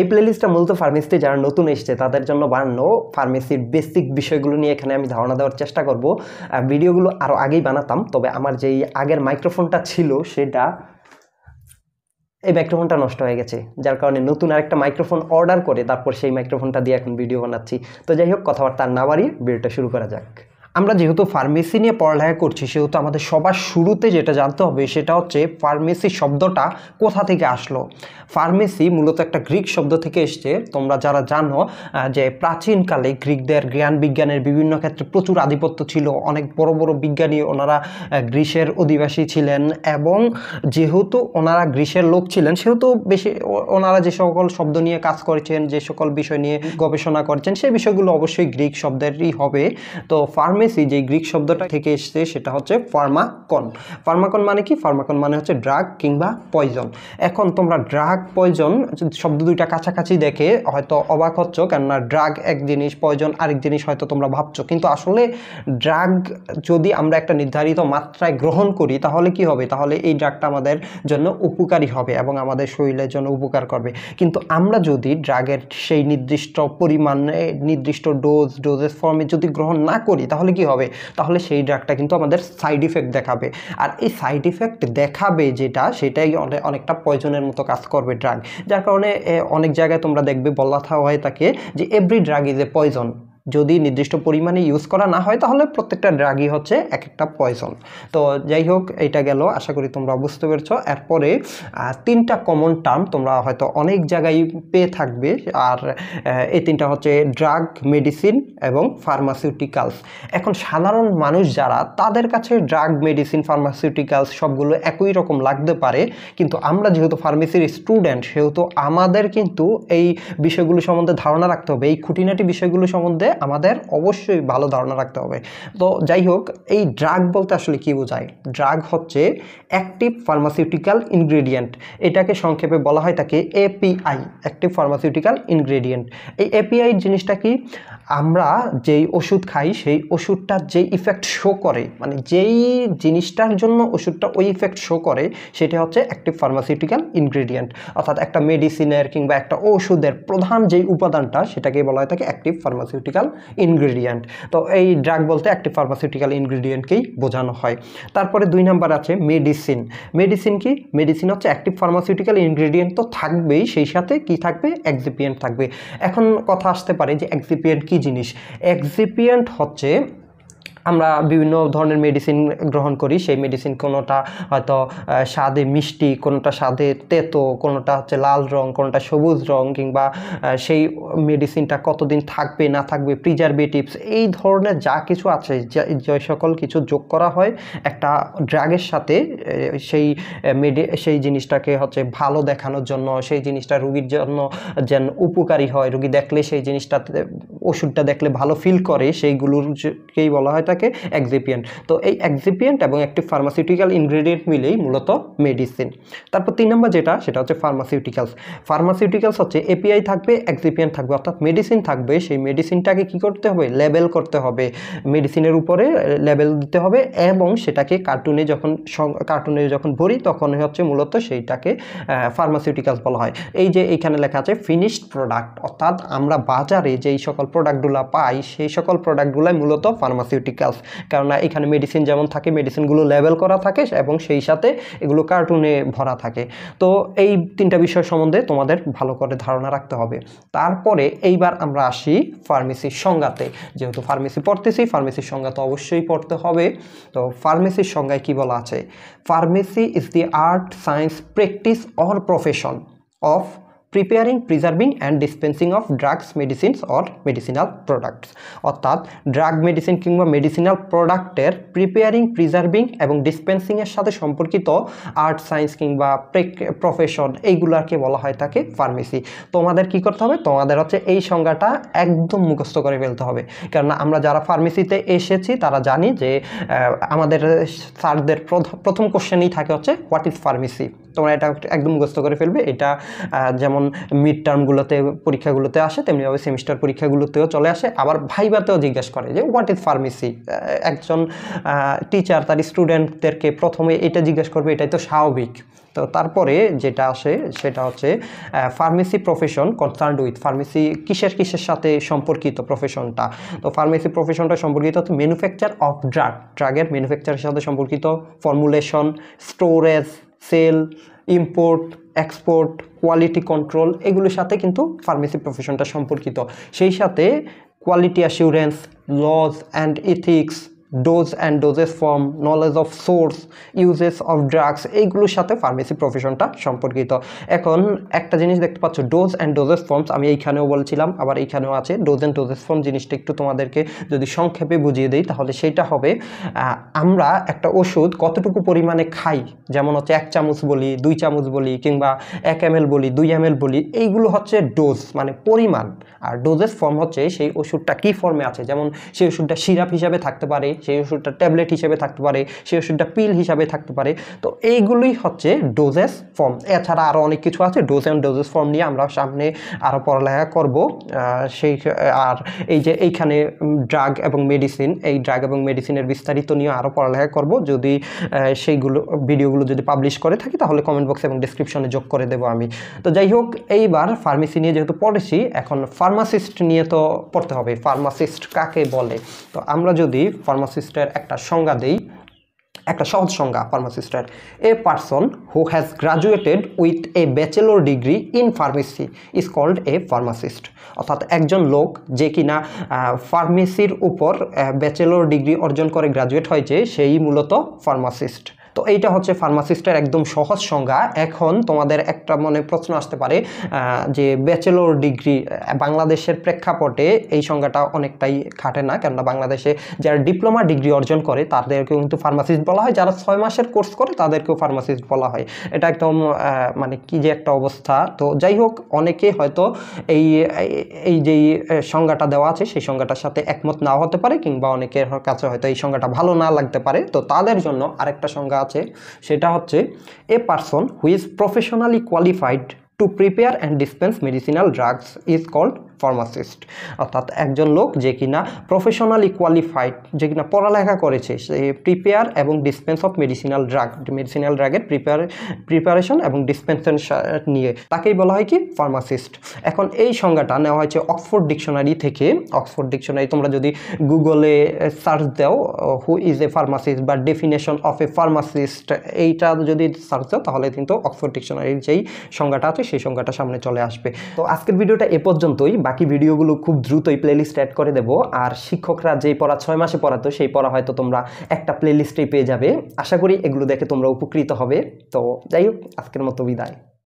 এই প্লেলিস্টটা মূলত ফার্মেসিতে যারা নতুন এসছে তাদের জন্য বানানো ফার্মেসির বেসিক বিষয়গুলো নিয়ে এখানে আমি ধারণা দেওয়ার চেষ্টা করব ভিডিওগুলো আরও আগেই বানাতাম তবে আমার যেই আগের মাইক্রোফোনটা ছিল সেটা এই মাইক্রোফোনটা নষ্ট হয়ে গেছে যার কারণে নতুন আরেকটা মাইক্রোফোন অর্ডার করে তারপর সেই মাইক্রোফোনটা দিয়ে এখন ভিডিও বানাচ্ছি তো যাই হোক কথাবার্তা না বাড়িয়ে ভিডিওটা শুরু করা যাক আমরা যেহেতু ফার্মেসি নিয়ে পড়ালেখা করছি সেহেতু আমাদের সবার শুরুতে যেটা জানতে হবে সেটা হচ্ছে ফার্মেসি শব্দটা কোথা থেকে আসলো ফার্মেসি মূলত একটা গ্রিক শব্দ থেকে এসছে তোমরা যারা জানো যে প্রাচীনকালে গ্রিকদের জ্ঞান বিজ্ঞানের বিভিন্ন ক্ষেত্রে প্রচুর আধিপত্য ছিল অনেক বড় বড় বিজ্ঞানী ওনারা গ্রীষের অধিবাসী ছিলেন এবং যেহেতু ওনারা গ্রীষের লোক ছিলেন সেহেতু বেশি ওনারা যে সকল শব্দ নিয়ে কাজ করেছেন যে সকল বিষয় নিয়ে গবেষণা করেছেন সেই বিষয়গুলো অবশ্যই গ্রিক শব্দেরই হবে তো ফার্মেসি ফার্মেসি যে গ্রিক শব্দটা থেকে এসছে সেটা হচ্ছে ফার্মাকন ফার্মাকন মানে কি ফার্মাকন মানে হচ্ছে ড্রাগ কিংবা পয়জন এখন তোমরা ড্রাগ পয়জন শব্দ দুইটা কাছাকাছি দেখে হয়তো অবাক হচ্ছ কেননা ড্রাগ এক জিনিস পয়জন আরেক জিনিস হয়তো তোমরা ভাবছো কিন্তু আসলে ড্রাগ যদি আমরা একটা নির্ধারিত মাত্রায় গ্রহণ করি তাহলে কি হবে তাহলে এই ড্রাগটা আমাদের জন্য উপকারী হবে এবং আমাদের শরীরের জন্য উপকার করবে কিন্তু আমরা যদি ড্রাগের সেই নির্দিষ্ট পরিমাণে নির্দিষ্ট ডোজ ডোজের ফর্মে যদি গ্রহণ না করি তাহলে তাহলে কি হবে তাহলে সেই ড্রাগটা কিন্তু আমাদের সাইড ইফেক্ট দেখাবে আর এই সাইড ইফেক্ট দেখাবে যেটা সেটাই অনেকটা পয়জনের মতো কাজ করবে ড্রাগ যার কারণে অনেক জায়গায় তোমরা দেখবে বলা হয় তাকে যে every drug is a poison যদি নির্দিষ্ট পরিমাণে ইউজ করা না হয় তাহলে প্রত্যেকটা ড্রাগই হচ্ছে এক একটা পয়জন তো যাই হোক এটা গেল আশা করি তোমরা বুঝতে পেরেছ এরপরে তিনটা কমন টার্ম তোমরা হয়তো অনেক জায়গায় পেয়ে থাকবে আর এই তিনটা হচ্ছে ড্রাগ মেডিসিন এবং ফার্মাসিউটিক্যালস এখন সাধারণ মানুষ যারা তাদের কাছে ড্রাগ মেডিসিন ফার্মাসিউটিক্যালস সবগুলো একই রকম লাগতে পারে কিন্তু আমরা যেহেতু ফার্মেসির স্টুডেন্ট সেহেতু আমাদের কিন্তু এই বিষয়গুলো সম্বন্ধে ধারণা রাখতে হবে এই খুঁটিনাটি বিষয়গুলো সম্বন্ধে আমাদের অবশ্যই ভালো ধারণা রাখতে হবে তো যাই হোক এই ড্রাগ বলতে আসলে কি বোঝায় ড্রাগ হচ্ছে অ্যাক্টিভ ফার্মাসিউটিক্যাল ইনগ্রেডিয়েন্ট এটাকে সংক্ষেপে বলা হয় তাকে এপিআই অ্যাক্টিভ ফার্মাসিউটিক্যাল ইনগ্রেডিয়েন্ট এই এপিআই জিনিসটা কি আমরা যেই ওষুধ খাই সেই ওষুধটার যে ইফেক্ট শো করে মানে যেই জিনিসটার জন্য ওষুধটা ওই ইফেক্ট শো করে সেটা হচ্ছে একটি ফার্মাসিউটিক্যাল ইনগ্রেডিয়েন্ট অর্থাৎ একটা মেডিসিনের কিংবা একটা ওষুধের প্রধান যেই উপাদানটা সেটাকে বলা হয় থাকে অ্যাক্টিভ ফার্মাসিউটিক্যাল ইনগ্রেডিয়েন্ট তো এই ড্রাগ বলতে অ্যাক্টিভ ফার্মাসিউটিক্যাল ইনগ্রেডিয়েন্টকেই বোঝানো হয় তারপরে দুই নাম্বার আছে মেডিসিন মেডিসিন কি মেডিসিন হচ্ছে অ্যাক্টিভ ফার্মাসিউটিক্যাল ইনগ্রেডিয়েন্ট তো থাকবেই সেই সাথে কি থাকবে এক্সিপিয়েন্ট থাকবে এখন কথা আসতে পারে যে এক্সিপিয়েন্ট কি জিনিস এক্সিপিয়েন্ট হচ্ছে আমরা বিভিন্ন ধরনের মেডিসিন গ্রহণ করি সেই মেডিসিন কোনোটা হয়তো স্বাদে মিষ্টি কোনোটা স্বাদে তেতো কোনোটা হচ্ছে লাল রং কোনোটা সবুজ রং কিংবা সেই মেডিসিনটা কতদিন থাকবে না থাকবে প্রিজারভেটিভস এই ধরনের যা কিছু আছে যে সকল কিছু যোগ করা হয় একটা ড্রাগের সাথে সেই মেডি সেই জিনিসটাকে হচ্ছে ভালো দেখানোর জন্য সেই জিনিসটা রুগীর জন্য যেন উপকারী হয় রুগী দেখলে সেই জিনিসটা ওষুধটা দেখলে ভালো ফিল করে সেইগুলোরকেই বলা হয় থাকে অ্যাক্সিপিয়েন্ট তো এই অ্যাক্সিপিয়েন্ট এবং একটি ফার্মাসিউটিক্যাল ইনগ্রেডিয়েন্ট মিলেই মূলত মেডিসিন তারপর তিন নম্বর যেটা সেটা হচ্ছে ফার্মাসিউটিক্যালস ফার্মাসিউটিক্যালস হচ্ছে এপিআই থাকবে অ্যাক্সিপিয়েন্ট থাকবে অর্থাৎ মেডিসিন থাকবে সেই মেডিসিনটাকে কি করতে হবে লেবেল করতে হবে মেডিসিনের উপরে লেবেল দিতে হবে এবং সেটাকে কার্টুনে যখন কার্টুনে যখন ভরি তখন হচ্ছে মূলত সেইটাকে ফার্মাসিউটিক্যালস বলা হয় এই যে এইখানে লেখা আছে ফিনিশড প্রোডাক্ট অর্থাৎ আমরা বাজারে যেই সকল প্রোডাক্টগুলো পাই সেই সকল প্রোডাক্টগুলাই মূলত ফার্মাসিউটিক্যাল কেমিক্যালস কেননা এখানে মেডিসিন যেমন থাকে মেডিসিনগুলো লেবেল করা থাকে এবং সেই সাথে এগুলো কার্টুনে ভরা থাকে তো এই তিনটা বিষয় সম্বন্ধে তোমাদের ভালো করে ধারণা রাখতে হবে তারপরে এইবার আমরা আসি ফার্মেসির সংজ্ঞাতে যেহেতু ফার্মেসি পড়তেছি ফার্মেসির সংজ্ঞা তো অবশ্যই পড়তে হবে তো ফার্মেসির সংজ্ঞায় কি বলা আছে pharmacy is the art science practice or profession of preparing preserving and dispensing of drugs medicines or medicinal products অর্থাৎ ড্রাগ মেডিসিন কিংবা মেডিসিনাল প্রোডাক্টের প্রিপেয়ারিং প্রিজার্ভিং এবং ডিসপেন্সিংয়ের সাথে সম্পর্কিত আর্ট সায়েন্স কিংবা প্রফেশন এইগুলোকে বলা হয় তাকে ফার্মেসি তোমাদের কি করতে হবে তোমাদের হচ্ছে এই সংজ্ঞাটা একদম মুখস্থ করে ফেলতে হবে কেননা আমরা যারা ফার্মেসিতে এসেছি তারা জানি যে আমাদের স্যারদের প্রথম কোশ্চেনই থাকে হচ্ছে হোয়াট ইজ ফার্মেসি তোমরা এটা একদম মুখস্থ করে ফেলবে এটা যেমন যেমন মিড টার্মগুলোতে পরীক্ষাগুলোতে আসে তেমনিভাবে সেমিস্টার পরীক্ষাগুলোতেও চলে আসে আবার ভাইবাতেও জিজ্ঞেস করে যে হোয়াট ইজ ফার্মেসি একজন টিচার তার স্টুডেন্টদেরকে প্রথমে এটা জিজ্ঞেস করবে এটাই তো স্বাভাবিক তো তারপরে যেটা আসে সেটা হচ্ছে pharmacy profession concern with pharmacy কিসের কিসের সাথে সম্পর্কিত প্রফেশনটা তো ফার্মেসি প্রফেশনটা সম্পর্কিত হচ্ছে ম্যানুফ্যাকচার অফ ড্রাগ ড্রাগের ম্যানুফ্যাকচারের সাথে সম্পর্কিত formulation storage sale import export quality control এগুলোর সাথে কিন্তু ফার্মেসি প্রফেশনটা সম্পর্কিত সেই সাথে quality assurance laws and ethics dose and doses form knowledge of source uses of drugs এইগুলোর সাথে ফার্মেসি প্রফেশনটা সম্পর্কিত এখন একটা জিনিস দেখতে পাচ্ছ ডোজ অ্যান্ড ডোজেস ফর্মস আমি এইখানেও বলছিলাম আবার এইখানেও আছে ডোজ অ্যান্ড ডোজেস ফর্ম জিনিসটা একটু তোমাদেরকে যদি সংক্ষেপে বুঝিয়ে দিই তাহলে সেটা হবে আমরা একটা ওষুধ কতটুকু পরিমাণে খাই যেমন হচ্ছে এক চামচ বলি দুই চামচ বলি কিংবা এক এম বলি দুই এম বলি এইগুলো হচ্ছে ডোজ মানে পরিমাণ আর ডোজেস ফর্ম হচ্ছে সেই ওষুধটা কী ফর্মে আছে যেমন সেই ওষুধটা সিরাপ হিসাবে থাকতে পারে সেই ওষুধটা ট্যাবলেট হিসেবে থাকতে পারে সেই ওষুধটা পিল হিসাবে থাকতে পারে তো এইগুলোই হচ্ছে ডোজেস ফর্ম এছাড়া আরও অনেক কিছু আছে ডোজ অ্যান্ড ডোজেস ফর্ম নিয়ে আমরা সামনে আরও পড়ালেখা করব সেই আর এই যে এইখানে ড্রাগ এবং মেডিসিন এই ড্রাগ এবং মেডিসিনের বিস্তারিত নিয়ে আরও পড়ালেখা করব যদি সেইগুলো ভিডিওগুলো যদি পাবলিশ করে থাকি তাহলে কমেন্ট বক্স এবং ডিসক্রিপশনে যোগ করে দেবো আমি তো যাই হোক এইবার ফার্মেসি নিয়ে যেহেতু পড়েছি এখন ফার্মাসিস্ট নিয়ে তো পড়তে হবে ফার্মাসিস্ট কাকে বলে তো আমরা যদি ফার্মাস ফার্মাসিস্টের একটা সংজ্ঞা দেই একটা সহজ সংজ্ঞা ফার্মাসিস্টের a person who has graduated with a bachelor degree in pharmacy is called a pharmacist অর্থাৎ একজন লোক যে কিনা ফার্মেসির উপর ব্যাচেলর ডিগ্রি অর্জন করে গ্রাজুয়েট হয়েছে সেই মূলত ফার্মাসিস্ট তো এইটা হচ্ছে ফার্মাসিস্টের একদম সহজ সংজ্ঞা এখন তোমাদের একটা মনে প্রশ্ন আসতে পারে যে ব্যাচেলর ডিগ্রি বাংলাদেশের প্রেক্ষাপটে এই সংজ্ঞাটা অনেকটাই খাটে না কেননা বাংলাদেশে যারা ডিপ্লোমা ডিগ্রি অর্জন করে তাদেরকেও কিন্তু ফার্মাসিস্ট বলা হয় যারা ছয় মাসের কোর্স করে তাদেরকেও ফার্মাসিস্ট বলা হয় এটা একদম মানে কি যে একটা অবস্থা তো যাই হোক অনেকে হয়তো এই এই যেই সংজ্ঞাটা দেওয়া আছে সেই সংজ্ঞাটার সাথে একমত নাও হতে পারে কিংবা অনেকের কাছে হয়তো এই সংজ্ঞাটা ভালো না লাগতে পারে তো তাদের জন্য আরেকটা সংজ্ঞা আছে সেটা হচ্ছে a person who is professionally qualified to prepare and dispense medicinal drugs is called pharmacist অর্থাৎ একজন লোক যে কিনা প্রফেশনালি কোয়ালিফাইড যে কিনা পড়ালেখা করেছে সে প্রিপেয়ার এবং dispense of medicinal drug medicinal ড্রাগের প্রিপেয়ার প্রিপারেশন এবং ডিসপেন্সেন নিয়ে তাকেই বলা হয় কি ফার্মাসিস্ট এখন এই সংজ্ঞাটা নেওয়া হয়েছে অক্সফোর্ড ডিকশনারি থেকে অক্সফোর্ড ডিকশনারি তোমরা যদি গুগলে সার্চ দাও হু ইজ এ ফার্মাসিস্ট বা ডেফিনেশন অফ এ ফার্মাসিস্ট এইটা যদি সার্চ দাও তাহলে কিন্তু অক্সফোর্ড ডিকশনারির যেই সংজ্ঞাটা আছে সেই সংজ্ঞাটা সামনে চলে আসবে তো আজকের ভিডিওটা এ পর্যন্তই বাকি ভিডিওগুলো খুব দ্রুতই প্লেলিস্ট অ্যাড করে দেবো আর শিক্ষকরা যেই পড়া ছয় মাসে পড়াতো সেই পড়া হয়তো তোমরা একটা প্লেলিস্টেই পেয়ে যাবে আশা করি এগুলো দেখে তোমরা উপকৃত হবে তো যাই হোক আজকের মতো বিদায়